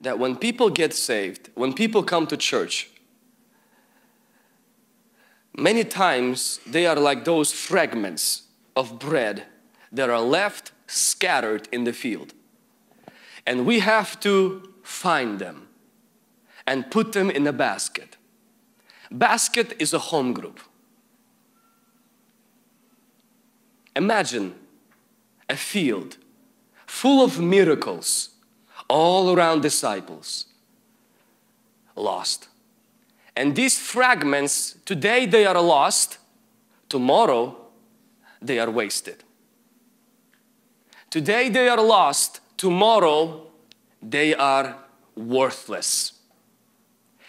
that when people get saved, when people come to church, many times they are like those fragments of bread that are left scattered in the field. And we have to find them and put them in a basket. Basket is a home group. Imagine a field full of miracles all around disciples lost. And these fragments, today they are lost, tomorrow they are wasted. Today they are lost, tomorrow they are worthless.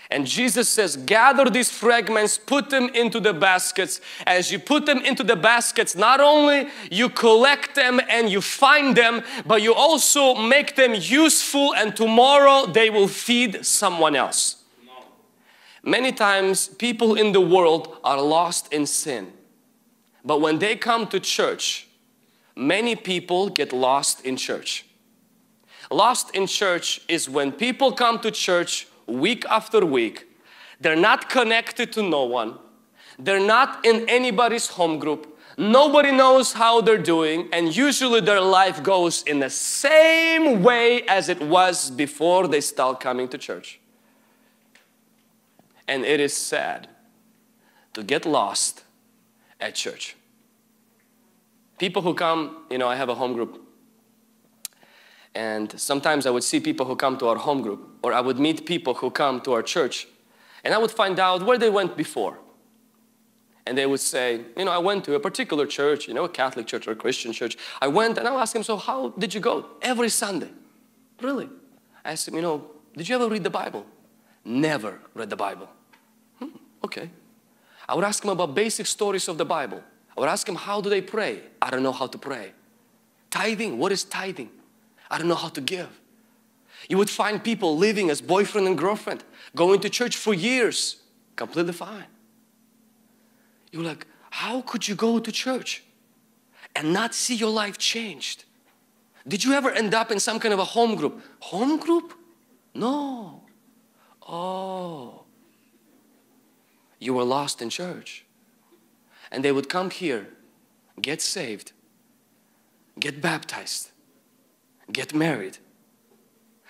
And Jesus says, gather these fragments, put them into the baskets. As you put them into the baskets, not only you collect them and you find them, but you also make them useful and tomorrow they will feed someone else. Many times people in the world are lost in sin. But when they come to church, many people get lost in church. Lost in church is when people come to church week after week. They're not connected to no one. They're not in anybody's home group. Nobody knows how they're doing, and usually their life goes in the same way as it was before they start coming to church. And it is sad to get lost at church. People who come, you know, I have a home group and sometimes I would see people who come to our home group, or I would meet people who come to our church, and I would find out where they went before. And they would say, You know, I went to a particular church, you know, a Catholic church or a Christian church. I went and I ask them, So how did you go? Every Sunday. Really? I asked them, You know, did you ever read the Bible? Never read the Bible. Hmm, okay. I would ask them about basic stories of the Bible. I would ask them, How do they pray? I don't know how to pray. Tithing, what is tithing? I don't know how to give. You would find people living as boyfriend and girlfriend, going to church for years, completely fine. You're like, how could you go to church and not see your life changed? Did you ever end up in some kind of a home group? Home group? No. Oh. You were lost in church. And they would come here, get saved, get baptized, get married.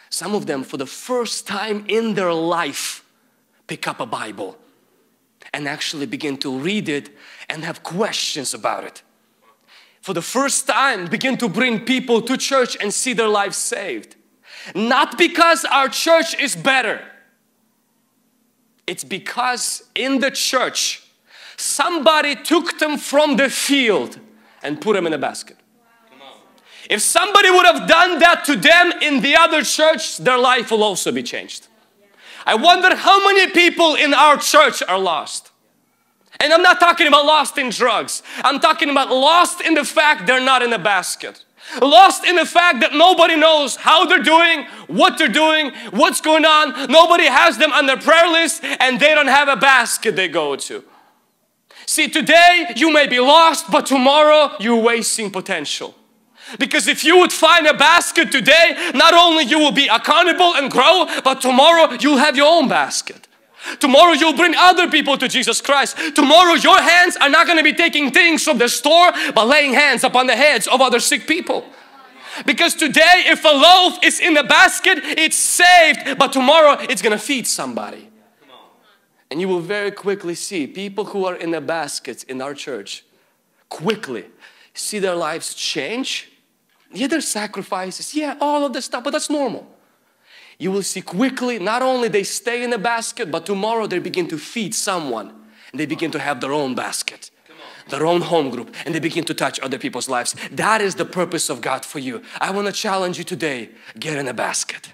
Some of them, for the first time in their life, pick up a Bible and actually begin to read it and have questions about it. For the first time, begin to bring people to church and see their lives saved. Not because our church is better, it's because in the church, somebody took them from the field and put them in a basket. If somebody would have done that to them in the other church, their life will also be changed. I wonder how many people in our church are lost. And I'm not talking about lost in drugs. I'm talking about lost in the fact they're not in a basket. Lost in the fact that nobody knows how they're doing, what they're doing, what's going on. Nobody has them on their prayer list and they don't have a basket they go to. See, today you may be lost, but tomorrow you're wasting potential. Because if you would find a basket today, not only you will be accountable and grow, but tomorrow you'll have your own basket. Tomorrow you'll bring other people to Jesus Christ. Tomorrow your hands are not going to be taking things from the store, but laying hands upon the heads of other sick people. Because today if a loaf is in the basket, it's saved, but tomorrow it's going to feed somebody. And you will very quickly see people who are in the baskets in our church quickly see their lives change yeah, there's sacrifices. Yeah, all of this stuff, but that's normal. You will see quickly, not only they stay in the basket, but tomorrow they begin to feed someone. And they begin to have their own basket their own home group and they begin to touch other people's lives. That is the purpose of God for you. I want to challenge you today get in a basket.